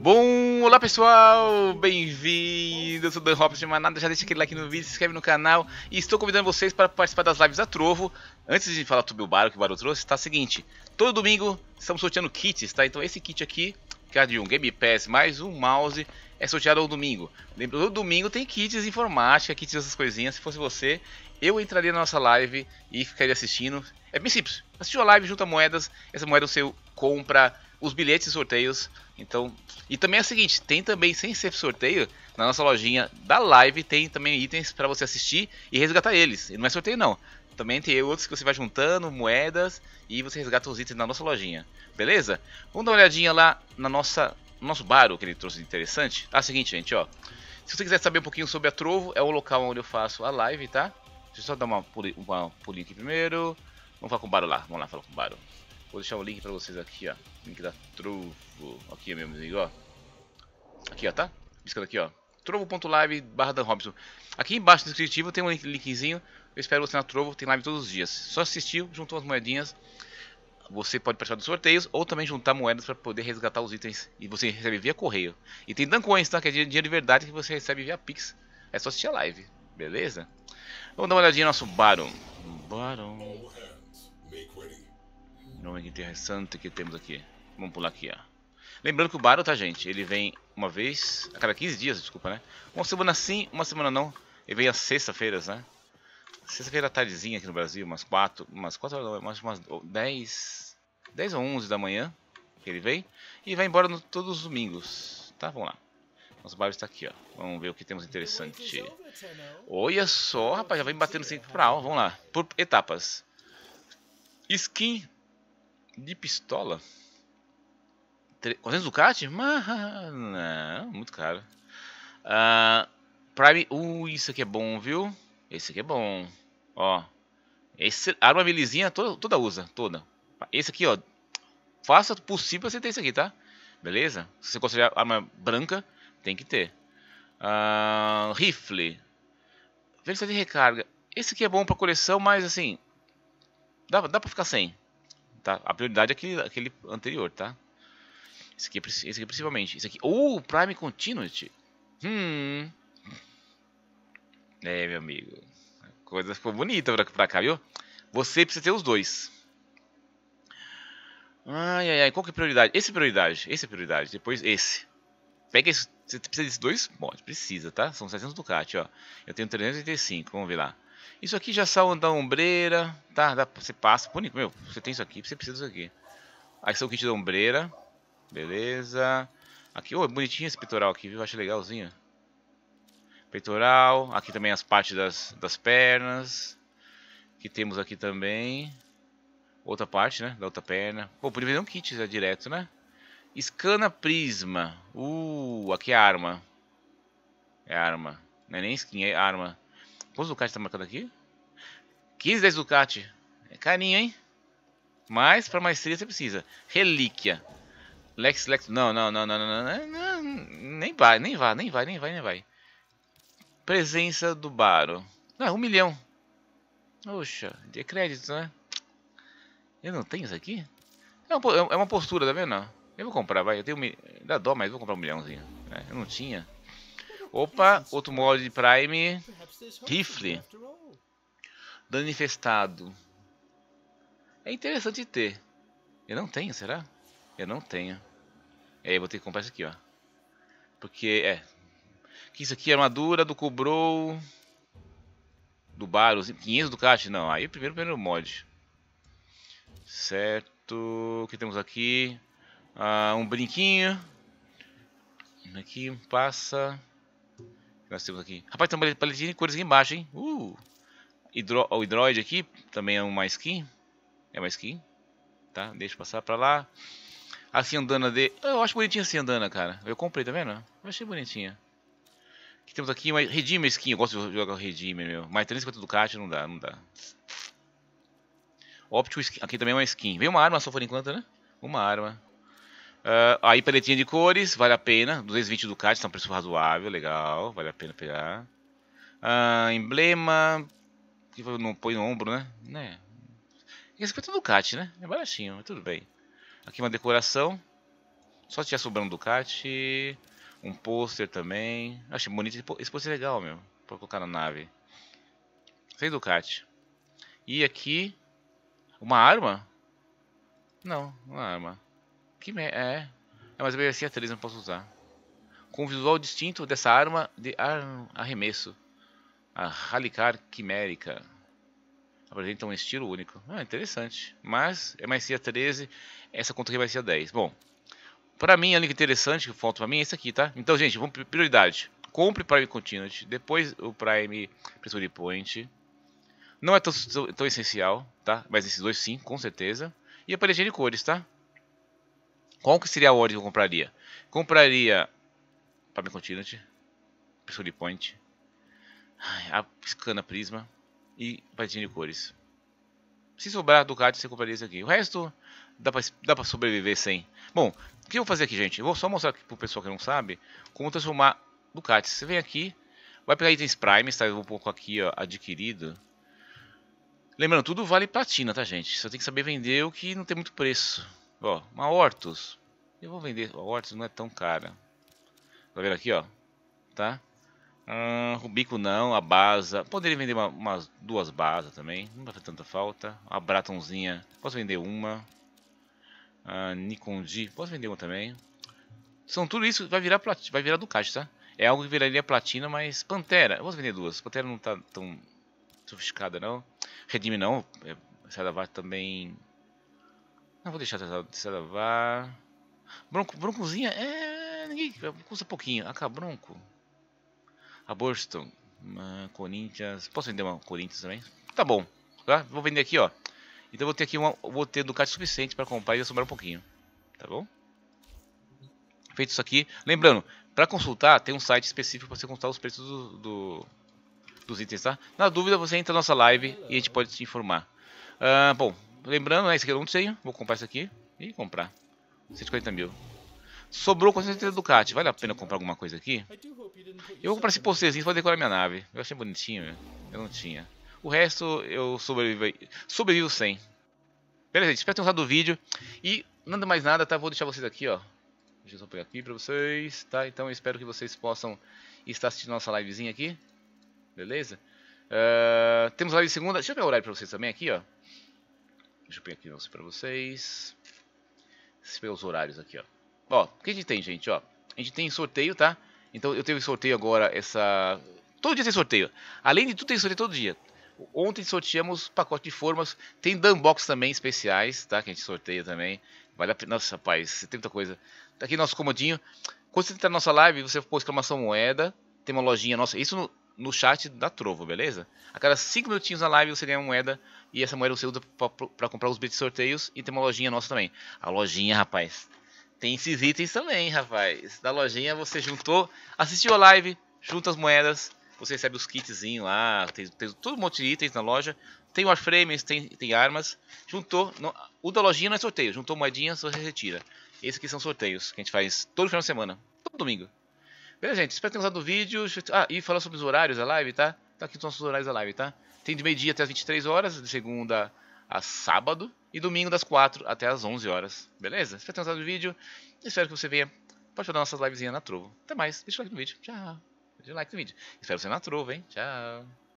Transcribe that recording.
Bom, olá pessoal, bem-vindos, eu sou Dan Robson de Manada, já deixa aquele like no vídeo, se inscreve no canal e estou convidando vocês para participar das lives da Trovo. Antes de falar sobre o barulho que o barulho trouxe, tá o seguinte, todo domingo estamos sorteando kits, tá? Então esse kit aqui, que é de um Game Pass mais um mouse, é sorteado ao domingo. Lembrando, todo domingo tem kits de informática, kits dessas coisinhas, se fosse você, eu entraria na nossa live e ficaria assistindo. É bem simples, assistiu a live, junta moedas, essa moeda você compra os bilhetes e sorteios. Então, e também é o seguinte, tem também sem ser sorteio na nossa lojinha da live tem também itens para você assistir e resgatar eles. E não é sorteio não. Também tem outros que você vai juntando, moedas e você resgata os itens na nossa lojinha. Beleza? Vamos dar uma olhadinha lá na nossa no nosso bar, que ele trouxe interessante. ah é o seguinte, gente, ó. Se você quiser saber um pouquinho sobre a Trovo, é o local onde eu faço a live, tá? Deixa eu só dar uma, uma pulinha aqui primeiro. Vamos falar com o Baro lá. Vamos lá falar com o Baro. Vou deixar o link pra vocês aqui, ó. Link da Trovo. Aqui mesmo, amigo, ó. Aqui, ó, tá? Piscando aqui, ó. Trovo.live barra Dan Robson. Aqui embaixo no descritivo tem um linkzinho. Eu espero você na Trovo, tem live todos os dias. Só assistiu, juntou as moedinhas. Você pode participar dos sorteios ou também juntar moedas para poder resgatar os itens. E você recebe via correio. E tem Dancoins, tá? Que é dinheiro de verdade que você recebe via Pix. É só assistir a live, beleza? Vamos dar uma olhadinha no nosso Baron. Baron. Vamos ver que interessante que temos aqui. Vamos pular aqui, ó. Lembrando que o Baro, tá, gente? Ele vem uma vez a cada 15 dias, desculpa, né? Uma semana sim, uma semana não. Ele vem às sexta-feiras, né? Sexta-feira tardezinha aqui no Brasil, umas 4, umas 4 horas, umas, umas 10, 10 ou 11 da manhã que ele vem. E vai embora no, todos os domingos, tá? Vamos lá. Nosso bairro está aqui, ó. Vamos ver o que temos interessante. Olha só, rapaz, já vem batendo sempre pra aula. Vamos lá, por etapas. Skin de pistola? 400 Ducati? Não, muito caro. Uh, Prime. Uh, isso aqui é bom, viu? Esse aqui é bom. Ó. Esse, arma milizinha toda, toda usa, toda. Esse aqui, ó. Faça o possível você ter esse aqui, tá? Beleza? Se você considerar arma branca, tem que ter. Uh, rifle. Velocidade de recarga. Esse aqui é bom pra coleção, mas assim. Dá, dá pra ficar sem tá? A prioridade é aquele, aquele anterior, tá? Esse aqui, é esse aqui é principalmente. Esse aqui. Ou Prime Continuity. Hum. É, meu amigo. A coisa ficou bonita pra, pra cá, viu? Você precisa ter os dois. Ai, ai, ai. Qual que é a prioridade? Esse é prioridade. Esse é prioridade. Depois esse. Pega esse. Você precisa desses dois? Bom, precisa, tá? São 700 Ducati, ó. Eu tenho 385. Vamos ver lá. Isso aqui já saiu da ombreira, tá? Dá, você passa, bonito, meu, você tem isso aqui, você precisa disso aqui. Aqui são o kit da ombreira, beleza. Aqui, ô, oh, é bonitinho esse peitoral aqui, viu? Acho legalzinho. Peitoral, aqui também as partes das, das pernas. Que temos aqui também. Outra parte, né? Da outra perna. Pô, podia fazer um kit já direto, né? Escana prisma. Uh, aqui é arma. É arma. Não é nem skin, é arma. Quantos Ducati tá marcando aqui? 15, 10 Ducati. É carinho, hein? Mas pra maestria você precisa. Relíquia. Lex, Lex. Não, não, não, não, não, não. não, nem vai, nem vai, nem vai, nem vai, nem vai. Presença do Baro. Ah, um milhão. Oxa, de crédito, né? Eu não tenho isso aqui? É uma, é, é uma postura, tá vendo? Eu vou comprar, vai. Eu tenho um milhão. Dá dó, mas vou comprar um milhãozinho. Né? Eu não tinha. Opa, outro mod de Prime. Rifle. Dano infestado. É interessante ter. Eu não tenho, será? Eu não tenho. É, eu vou ter que comprar isso aqui, ó. Porque, é. Que isso aqui é armadura do Cobrou. Do Baros. 500 do Caixa? Não, aí é primeiro, primeiro mod. Certo. O que temos aqui? Ah, um brinquinho. Aqui, passa nós temos aqui? Rapaz, tem uma paletinha de cores aqui embaixo, hein? Uh! Hidro, o hidroide aqui também é uma skin. É uma skin. Tá, deixa eu passar pra lá. A Ciandana de... Eu acho bonitinha a Ciandana, cara. Eu comprei, tá vendo? Eu achei bonitinha. Aqui temos aqui uma Redeemer skin. Eu gosto de jogar Redeemer, meu. Mais 350 do caixa não dá, não dá. Optical skin. Aqui também é uma skin. Vem uma arma só por enquanto, né? Uma arma. Uh, ah, aí paletinha de cores, vale a pena. 220 Ducati, card, tá um preço razoável, legal, vale a pena pegar. Uh, emblema. Que não põe no ombro, né? Né? E 50 é Ducati, né? É baratinho, mas tudo bem. Aqui uma decoração. Só tinha sobrando Ducati. Um pôster também. Achei bonito. Esse pôster é legal, meu. Pra colocar na nave. Sem Ducati. E aqui. Uma arma? Não, é uma arma. Que me... É. É, mas a BVC 3 não posso usar. Com visual distinto dessa arma de arremesso. A Halicar Quimérica. Apresenta um estilo único. Ah, interessante. Mas é mais CIA 13. Essa conta aqui vai ser a 10. Bom. Pra mim, a única interessante que falta pra mim é esse aqui, tá? Então, gente, vamos prioridade. Compre Prime Continuity. Depois o Prime Pressure Point. Não é tão, tão, tão, essencial, tá? Mas esses dois sim, com certeza. E a paleta de cores, tá? Qual que seria a ordem que eu compraria? Compraria... Palm Continent. Pistol Point. A Scana Prisma. E Patinha de cores. Se sobrar Ducati, você compraria isso aqui. O resto dá pra, dá pra sobreviver sem. Bom, o que eu vou fazer aqui, gente? Eu vou só mostrar aqui pro pessoal que não sabe como transformar Ducati. Você vem aqui, vai pegar itens Prime, tá? Eu vou um pouco aqui, ó, adquirido. Lembrando, tudo vale platina, tá, gente? Só tem que saber vender o que não tem muito preço. Ó, uma Hortus. Eu vou vender. A Hortus não é tão cara. Tá vendo aqui, ó? Tá? Ah, Rubico não, a Baza. Poderia vender uma, umas duas Baza também. Não vai fazer tanta falta. A Bratonzinha. Posso vender uma. A Nikonji. Posso vender uma também. São tudo isso. Vai virar, plat, vai virar Ducati, tá? É algo que viraria platina, mas Pantera. Eu posso vender duas. Pantera não tá tão sofisticada, não. Redime não. É, Sadavati também não vou deixar se lavar. Bronco, broncozinha? É, ninguém custa pouquinho. AK ah, Bronco. A Burston. Corinthians. Posso vender uma Corinthians também? Tá bom. Tá? Vou vender aqui, ó. Então vou ter aqui uma, vou ter Ducati suficiente para comprar e sobrar um pouquinho. Tá bom? Feito isso aqui. Lembrando, para consultar, tem um site específico para você consultar os preços do, do, dos itens, tá? Na dúvida, você entra na nossa live e a gente pode te informar. Ah, bom, Lembrando, né? Esse aqui eu não tenho. Vou comprar isso aqui. E comprar. 140 mil. Sobrou com 430 Ducati. Vale a pena comprar alguma coisa aqui? Eu vou comprar esse posterzinho pra decorar minha nave. Eu achei bonitinho, meu. Eu não tinha. O resto eu sobrevivo, sobrevivo sem. Beleza, gente. Espero ter gostado do vídeo. E nada mais nada, tá? Vou deixar vocês aqui, ó. Deixa eu só pegar aqui pra vocês, tá? Então eu espero que vocês possam estar assistindo nossa livezinha aqui. Beleza? Uh, temos live segunda. Deixa eu pegar o horário pra vocês também aqui, ó. Deixa eu pegar aqui para vocês. Esses meus horários aqui, ó. Ó, o que a gente tem, gente, ó? A gente tem sorteio, tá? Então eu tenho sorteio agora, essa... Todo dia tem sorteio. Além de tudo, tem sorteio todo dia. Ontem sorteamos pacote de formas. Tem Dunbox também especiais, tá? Que a gente sorteia também. Vale a pena. Nossa, rapaz, tem muita coisa. Tá aqui nosso comodinho. Quando você entrar na nossa live, você põe exclamação moeda. Tem uma lojinha nossa. Isso no no chat da Trovo, beleza? A cada 5 minutinhos na live você ganha uma moeda e essa moeda você usa para comprar os bits sorteios e tem uma lojinha nossa também. A lojinha, rapaz. Tem esses itens também, rapaz. Da lojinha você juntou, assistiu a live, junta as moedas, você recebe os kitzinhos lá, tem, tem todo um monte de itens na loja. Tem warframes, tem, tem armas. Juntou, o da lojinha não é sorteio, juntou moedinhas, você retira. Esses aqui são sorteios que a gente faz todo final de semana, todo domingo. Beleza, gente? Espero que tenham gostado do vídeo. Ah, e falar sobre os horários da live, tá? Tá aqui os nossos horários da live, tá? Tem de meio-dia até as 23 horas, de segunda a sábado. E domingo das 4 até as 11 horas. Beleza? Espero que tenham gostado do vídeo. Espero que você venha participar da nossa livezinha na Trovo. Até mais. Deixa o like no vídeo. Tchau. Deixa o like no vídeo. Espero você na Trovo, hein? Tchau.